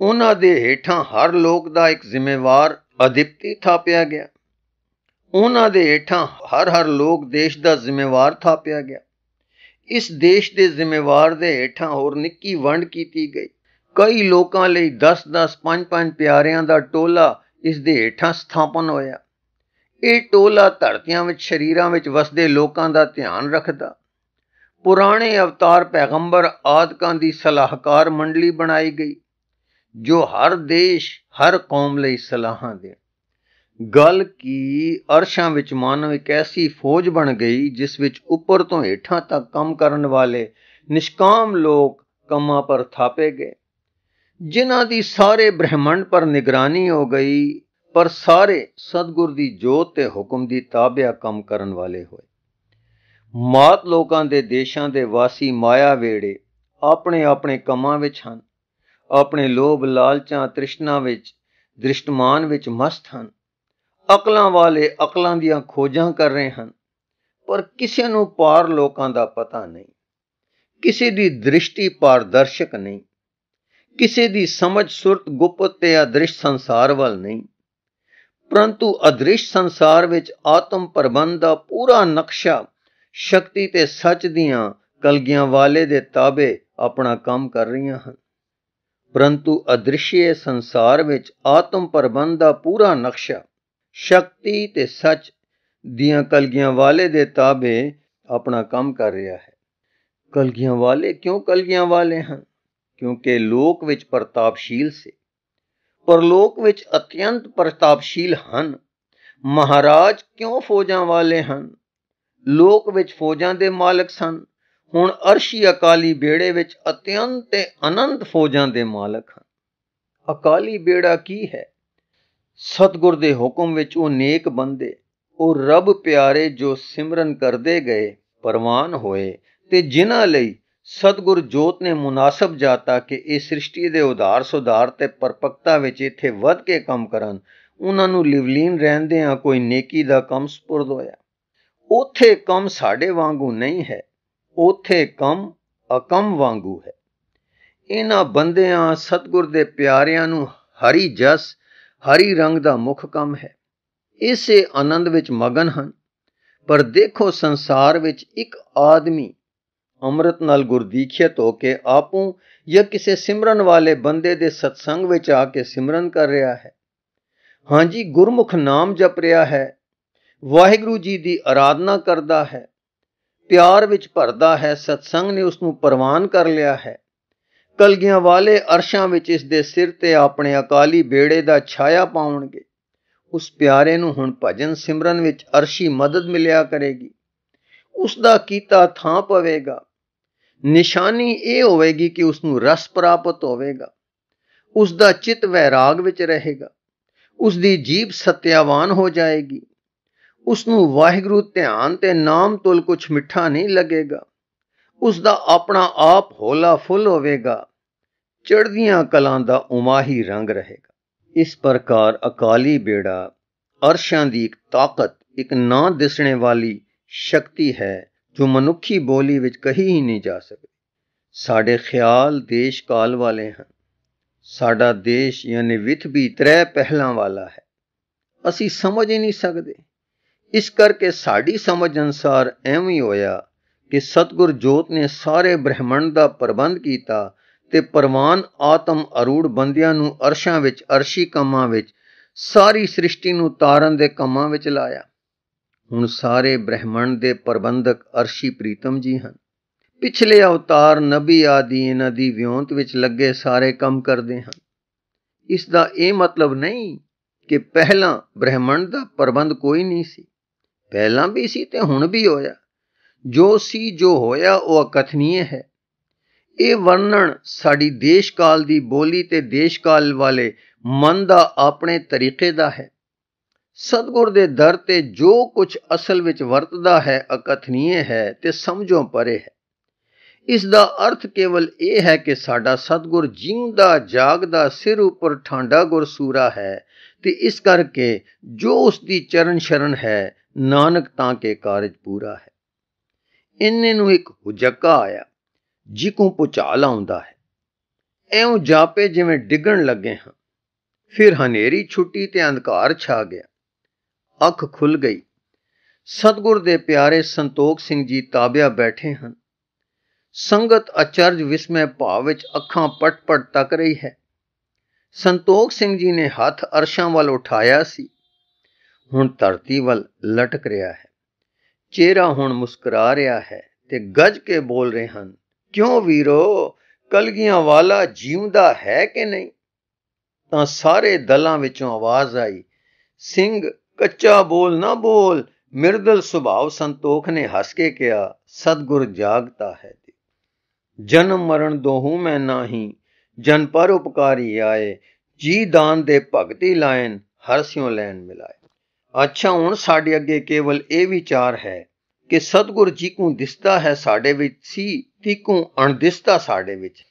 ਉਹਨਾਂ ਦੇ ਹੇਠਾਂ ਹਰ ਲੋਕ ਦਾ ਇੱਕ ਜ਼ਿੰਮੇਵਾਰ ਅਧਿਪਤੀ ਥਾਪਿਆ ਗਿਆ ਉਹਨਾਂ ਦੇ ਹੇਠਾਂ ਹਰ ਹਰ ਲੋਕ ਦੇਸ਼ ਦਾ ਜ਼ਿੰਮੇਵਾਰ ਥਾਪਿਆ ਗਿਆ ਇਸ ਦੇਸ਼ ਦੇ ਜ਼ਿੰਮੇਵਾਰ ਦੇ ਹੇਠਾਂ ਹੋਰ ਨਿੱਕੀ ਵੰਡ ਕੀਤੀ ਗਈ ਕਈ ਲੋਕਾਂ ਲਈ 10-10 5-5 ਪਿਆਰਿਆਂ ਦਾ ਟੋਲਾ ਇਸ ਦੇ ਹੇਠਾਂ ਸਥਾਪਨ ਹੋਇਆ ਇਹ ਟੋਲਾ ਧਰਤੀਆਂ ਵਿੱਚ ਸ਼ਰੀਰਾਂ ਵਿੱਚ ਵਸਦੇ ਲੋਕਾਂ ਦਾ ਧਿਆਨ ਰੱਖਦਾ ਪੁਰਾਣੇ ਅਵਤਾਰ ਪੈਗੰਬਰ ਆਦਿਕਾਂ ਦੀ ਸਲਾਹਕਾਰ ਮੰਡਲੀ ਬਣਾਈ ਗਈ ਜੋ ਹਰ ਦੇਸ਼ ਹਰ ਕੌਮ ਲਈ ਸਲਾਹਾਂ ਦੇ ਗੱਲ ਕੀ ਅਰਸ਼ਾਂ ਵਿੱਚ ਮਾਨਵ ਇੱਕ ਐਸੀ ਫੌਜ ਬਣ ਗਈ ਜਿਸ ਵਿੱਚ ਉੱਪਰ ਤੋਂ ਹੇਠਾਂ ਤੱਕ ਕੰਮ ਕਰਨ ਵਾਲੇ ਨਿਸ਼ਕਾਮ ਲੋਕ ਕੰਮਾਂ ਪਰ ਥਾਪੇ ਗਏ ਜਿਨ੍ਹਾਂ ਦੀ ਸਾਰੇ ਬ੍ਰਹਿਮੰਡ ਪਰ ਨਿਗਰਾਨੀ ਹੋ ਗਈ ਪਰ ਸਾਰੇ ਸਤਗੁਰ ਦੀ ਜੋਤ ਤੇ ਹੁਕਮ ਦੀ ਤਾਬਿਆ ਕੰਮ ਕਰਨ ਵਾਲੇ ਹੋਏ ਮਾਤ ਲੋਕਾਂ ਦੇ ਦੇਸ਼ਾਂ ਦੇ ਵਾਸੀ ਮਾਇਆ ਵੇੜੇ ਆਪਣੇ ਆਪਣੇ ਕੰਮਾਂ ਵਿੱਚ ਹਨ ਆਪਣੇ ਲੋਭ ਲਾਲਚਾਂ ਤ੍ਰਿਸ਼ਨਾ ਵਿੱਚ ਦ੍ਰਿਸ਼ਟਮਾਨ ਵਿੱਚ ਮਸਤ ਹਨ ਅਕਲਾਂ ਵਾਲੇ ਅਕਲਾਂ ਦੀਆਂ ਖੋਜਾਂ ਕਰ ਰਹੇ ਹਨ ਪਰ ਕਿਸੇ ਨੂੰ ਪਾਰ ਲੋਕਾਂ ਦਾ ਪਤਾ ਨਹੀਂ ਕਿਸੇ ਦੀ ਦ੍ਰਿਸ਼ਟੀ ਪਾਰਦਰਸ਼ਕ ਨਹੀਂ ਕਿਸੇ ਦੀ ਸਮਝ ਸੁਰਤ ਗੁਪਤ ਤੇ ਅਦ੍ਰਿਸ਼ ਸੰਸਾਰ ਵੱਲ ਨਹੀਂ ਪਰੰਤੂ ਅਦ੍ਰਿਸ਼ ਸੰਸਾਰ ਵਿੱਚ ਆਤਮ ਪ੍ਰਬੰਧ ਦਾ ਪੂਰਾ ਨਕਸ਼ਾ ਸ਼ਕਤੀ ਤੇ ਸੱਚ ਦੀਆਂ ਕਲਗੀਆਂ ਵਾਲੇ ਦੇ ਤਾਬੇ ਆਪਣਾ ਕੰਮ ਕਰ ਰਹੀਆਂ ਹਨ ਪਰੰਤੂ ਅਦ੍ਰਿਸ਼ਯ ਸੰਸਾਰ ਵਿੱਚ ਆਤਮ ਪ੍ਰਬੰਧ ਦਾ ਪੂਰਾ ਨਕਸ਼ਾ ਸ਼ਕਤੀ ਤੇ ਸੱਚ ਦੀਆਂ ਕਲਗੀਆਂ ਵਾਲੇ ਦੇ ਤਾਬੇ ਆਪਣਾ ਕੰਮ ਕਰ ਰਿਹਾ ਹੈ ਕਲਗੀਆਂ ਵਾਲੇ ਕਿਉਂ ਕਲਗੀਆਂ ਵਾਲੇ ਹਨ ਕਿਉਂਕਿ ਲੋਕ ਵਿੱਚ ਪ੍ਰਤਾਪਸ਼ੀਲ ਸੇ ਪਰਲੋਕ ਵਿੱਚ ਅਤਿਅੰਤ ਪ੍ਰਤਾਪਸ਼ੀਲ ਹਨ ਮਹਾਰਾਜ ਕਿਉਂ ਫੌਜਾਂ ਵਾਲੇ ਹਨ ਲੋਕ ਵਿੱਚ ਫੌਜਾਂ ਦੇ ਮਾਲਕ ਸਨ ਹੁਣ ਅਰਸ਼ੀ ਅਕਾਲੀ ਬੇੜੇ ਵਿੱਚ ਅਤਿਅੰਤ ਤੇ ਅਨੰਤ ਫੌਜਾਂ ਦੇ ਮਾਲਕ ਹਨ ਅਕਾਲੀ ਬੇੜਾ ਕੀ ਹੈ ਸਤਗੁਰ ਦੇ ਹੁਕਮ ਵਿੱਚ ਉਹ ਨੇਕ ਬੰਦੇ ਉਹ ਰੱਬ ਪਿਆਰੇ ਜੋ ਸਿਮਰਨ ਕਰਦੇ ਗਏ ਪਰਵਾਨ ਹੋਏ ਤੇ ਜਿਨ੍ਹਾਂ ਲਈ ਸਤਗੁਰ ਜੋਤ ਨੇ ਮੁਨਾਸਬ ਜਾਤਾ ਕਿ ਇਹ ਸ੍ਰਿਸ਼ਟੀ ਦੇ ਉਧਾਰ ਸੁਧਾਰ ਤੇ ਪਰਪਕਤਾ ਵਿੱਚ ਇੱਥੇ ਵੱਧ ਕੇ ਕੰਮ ਕਰਨ ਉਹਨਾਂ ਨੂੰ ਲਿਵਲੀਨ ਰਹਿੰਦੇ ਆ ਕੋਈ ਨੇਕੀ ਦਾ ਕੰਮ ਸਪੁਰਦ ਹੋਇਆ ਉਥੇ ਕੰਮ ਸਾਡੇ ਵਾਂਗੂ ਨਹੀਂ ਹੈ ਉਥੇ ਕੰਮ ਅਕਮ ਵਾਂਗੂ ਹੈ ਇਹਨਾਂ ਬੰਦਿਆਂ ਸਤਗੁਰ ਦੇ ਪਿਆਰਿਆਂ ਨੂੰ ਹਰੀ ਜਸ ਹਰੀ ਰੰਗ ਦਾ ਮੁੱਖ ਕੰਮ ਹੈ ਇਸੇ ਆਨੰਦ ਵਿੱਚ ਮਗਨ ਹਨ ਪਰ ਦੇਖੋ ਸੰਸਾਰ ਵਿੱਚ ਇੱਕ ਆਦਮੀ ਅੰਮ੍ਰਿਤ ਨਾਲ ਗੁਰਦੀਖਿਤ ਹੋ ਕੇ ਆਪੂ ਜਾਂ ਕਿਸੇ ਸਿਮਰਨ ਵਾਲੇ ਬੰਦੇ ਦੇ ਸਤਸੰਗ ਵਿੱਚ ਆ ਕੇ ਸਿਮਰਨ ਕਰ ਰਿਹਾ ਹੈ ਹਾਂਜੀ ਗੁਰਮੁਖ ਨਾਮ ਜਪ ਰਿਹਾ ਹੈ ਵਾਹਿਗੁਰੂ ਜੀ ਦੀ ਆਰਾਧਨਾ ਕਰਦਾ ਹੈ ਪਿਆਰ ਵਿੱਚ ਭਰਦਾ ਹੈ ਸਤਸੰਗ ਨੇ ਉਸ ਨੂੰ ਪ੍ਰਵਾਨ ਕਰ ਲਿਆ ਹੈ ਕਲਗੀਆਂ ਵਾਲੇ ਅਰਸ਼ਾਂ ਵਿੱਚ ਇਸ ਦੇ ਸਿਰ ਤੇ ਆਪਣੇ ਅਕਾਲੀ ਬੇੜੇ ਦਾ ਛਾਇਆ ਪਾਉਣਗੇ ਉਸ ਪਿਆਰੇ ਨੂੰ ਹੁਣ ਭਜਨ ਸਿਮਰਨ ਵਿੱਚ ਅਰਸ਼ੀ ਮਦਦ ਮਿਲਿਆ ਕਰੇਗੀ ਉਸ ਦਾ ਕੀਤਾ ਥਾਂ ਪਵੇਗਾ ਨਿਸ਼ਾਨੀ ਇਹ ਹੋਵੇਗੀ ਕਿ ਉਸ ਨੂੰ ਰਸ ਪ੍ਰਾਪਤ ਹੋਵੇਗਾ ਉਸ ਦਾ ਚਿੱਤ ਵੈਰਾਗ ਵਿੱਚ ਰਹੇਗਾ ਉਸ ਦੀ ਜੀਬ ਸਤਿਆਵਾਨ ਹੋ ਜਾਏਗੀ ਉਸ ਨੂੰ ਵਾਹਿਗੁਰੂ ਧਿਆਨ ਤੇ ਨਾਮ ਤੁਲ ਕੁਛ ਮਿੱਠਾ ਨਹੀਂ ਲੱਗੇਗਾ ਉਸ ਦਾ ਆਪਣਾ ਆਪ ਹੋਲਾ ਫੁੱਲ ਹੋਵੇਗਾ ਚੜ੍ਹਦੀਆਂ ਕਲਾਂ ਦਾ ਉਮਾਹੀ ਰੰਗ ਰਹੇਗਾ ਇਸ ਪ੍ਰਕਾਰ ਅਕਾਲੀ ਬੇੜਾ ਅਰਸ਼ਾਂ ਦੀ ਇੱਕ ਤਾਕਤ ਇੱਕ ਨਾ ਦਿਸਣੇ ਵਾਲੀ ਸ਼ਕਤੀ ਹੈ ਜੋ ਮਨੁੱਖੀ ਬੋਲੀ ਵਿੱਚ ਕਹੀ ਹੀ ਨਹੀਂ ਜਾ ਸਕਦੀ ਸਾਡੇ ਖਿਆਲ ਦੇਸ਼ ਕਾਲ ਵਾਲੇ ਹਨ ਸਾਡਾ ਦੇਸ਼ ਯਾਨੀ ਵਿਥ ਵੀ ਤਰੇ ਪਹਿਲਾਂ ਵਾਲਾ ਹੈ ਅਸੀਂ ਸਮਝ ਹੀ ਨਹੀਂ ਸਕਦੇ ਇਸ ਕਰਕੇ ਸਾਡੀ ਸਮਝ ਅਨਸਾਰ ਐਵੇਂ ਹੋਇਆ ਕਿ ਸਤਗੁਰ ਜੋਤ ਨੇ ਸਾਰੇ ਬ੍ਰਹਿਮੰਡ ਦਾ ਪ੍ਰਬੰਧ ਕੀਤਾ ਤੇ ਪਰਮਾਨ ਆਤਮ ਅਰੂੜ ਬੰਦਿਆਂ ਨੂੰ ਅਰਸ਼ਾਂ ਵਿੱਚ ਅਰਸ਼ੀ ਕਮਾਂ ਵਿੱਚ ਸਾਰੀ ਸ੍ਰਿਸ਼ਟੀ ਨੂੰ ਤਾਰਨ ਦੇ ਕਮਾਂ ਵਿੱਚ ਲਾਇਆ ਹੁਣ ਸਾਰੇ ਬ੍ਰਹਿਮੰਡ ਦੇ ਪ੍ਰਬੰਧਕ ਅਰਸ਼ੀ ਪ੍ਰੀਤਮ ਜੀ ਹਨ ਪਿਛਲੇ ਅਵਤਾਰ ਨਬੀ ਆਦਿ ਇਹਨਾਂ ਦੀ ਵਿਉਂਤ ਵਿੱਚ ਲੱਗੇ ਸਾਰੇ ਕੰਮ ਕਰਦੇ ਹਨ ਇਸ ਦਾ ਇਹ ਮਤਲਬ ਨਹੀਂ ਕਿ ਪਹਿਲਾਂ ਬ੍ਰਹਿਮੰਡ ਦਾ ਪ੍ਰਬੰਧ ਕੋਈ ਨਹੀਂ ਸੀ ਪਹਿਲਾਂ ਵੀ ਸੀ ਤੇ ਹੁਣ ਵੀ ਹੋਇਆ ਜੋ ਸੀ ਜੋ ਹੋਇਆ ਉਹ ਅਕਥਨੀਏ ਹੈ ਇਹ ਵਰਣਨ ਸਾਡੀ ਦੇਸ਼ਕਾਲ ਦੀ ਬੋਲੀ ਤੇ ਦੇਸ਼ਕਾਲ ਵਾਲੇ ਮਨ ਦਾ ਆਪਣੇ ਤਰੀਕੇ ਦਾ ਹੈ ਸਤਗੁਰ ਦੇ ਦਰ ਤੇ ਜੋ ਕੁਝ ਅਸਲ ਵਿੱਚ ਵਰਤਦਾ ਹੈ ਅਕਥਨੀਏ ਹੈ ਤੇ ਸਮਝੋਂ ਪਰੇ ਹੈ ਇਸ ਦਾ ਅਰਥ ਕੇਵਲ ਇਹ ਹੈ ਕਿ ਸਾਡਾ ਸਤਗੁਰ ਜਿਉਂਦਾ ਜਾਗਦਾ ਸਿਰ ਉੱਪਰ ਠਾਂਡਾ ਗੁਰ ਸੂਰਾ ਹੈ ਤੇ ਇਸ ਕਰਕੇ ਜੋ ਉਸ ਦੀ ਚਰਨ ਸ਼ਰਨ ਹੈ ਨਾਨਕ ਤਾਂ ਕੇ ਕਾਰਜ ਪੂਰਾ ਹੈ ਇੰਨੇ ਨੂੰ ਇੱਕ ਹੁਜਕਾ ਆਇਆ ਜੀਕੂ ਪੁਚਾਲ ਆਉਂਦਾ ਹੈ ਐਉਂ ਜਾਪੇ ਜਿਵੇਂ ਡਿੱਗਣ ਲੱਗੇ ਹਾਂ ਫਿਰ ਹਨੇਰੀ ਛੁੱਟੀ ਤੇ ਅੰਧਕਾਰ ਛਾ ਗਿਆ ਅੱਖ ਖੁੱਲ ਗਈ ਸਤਗੁਰ ਦੇ ਪਿਆਰੇ ਸੰਤੋਖ ਸਿੰਘ ਜੀ ਤਾਬਿਆ ਬੈਠੇ ਹਨ ਸੰਗਤ ਅਚਰਜ ਵਿਸਮੇ ਭਾਵ ਵਿੱਚ ਅੱਖਾਂ ਪਟਪਟ ਤੱਕ ਰਹੀ ਹੈ ਸੰਤੋਖ ਸਿੰਘ ਜੀ ਨੇ ਹੱਥ ਅਰਸ਼ਾਂ ਵੱਲ ਉਠਾਇਆ ਸੀ ਹੁਣ ਧਰਤੀ ਵੱਲ ਲਟਕ ਰਿਹਾ ਹੈ ਚਿਹਰਾ ਹੁਣ ਮੁਸਕਰਾ ਰਿਹਾ ਹੈ ਤੇ ਗੱਜ ਕੇ ਬੋਲ ਰਹੇ ਹਨ ਕਿਉਂ ਵੀਰੋ ਕਲਗੀਆਂ ਵਾਲਾ ਜੀਉਂਦਾ ਹੈ ਕਿ ਨਹੀਂ ਤਾਂ ਸਾਰੇ ਦਲਾਂ ਵਿੱਚੋਂ ਆਵਾਜ਼ ਆਈ ਸਿੰਘ ਕੱਚਾ ਬੋਲ ਨਾ ਬੋਲ ਮਿਰਦਲ ਸੁਭਾਵ ਸੰਤੋਖ ਨੇ ਹੱਸ ਕੇ ਕਿਹਾ ਸਤਗੁਰ ਜਾਗਤਾ ਹੈ ਤੇ ਜਨਮ ਮਰਨ ਦੋਹੂ ਮੈਂ ਨਾਹੀ ਜਨ ਪਰ ਉਪਕਾਰੀ ਆਏ ਜੀ ਦਾਨ ਦੇ ਭਗਤੀ ਲਾਇਨ ਹਰ ਸਿਉ ਲੈਣ ਮਿਲਾਏ ਅੱਛਾ ਹੁਣ ਸਾਡੇ ਅੱਗੇ ਕੇਵਲ ਇਹ ਵਿਚਾਰ ਹੈ ਕਿ ਸਤਗੁਰ ਜੀ ਕੋ ਦਿਸਦਾ ਹੈ ਸਾਡੇ ਵਿੱਚ ਸੀ ਤਿਕੋਂ ਅਣਦਿਸਤਾ ਸਾਡੇ ਵਿੱਚ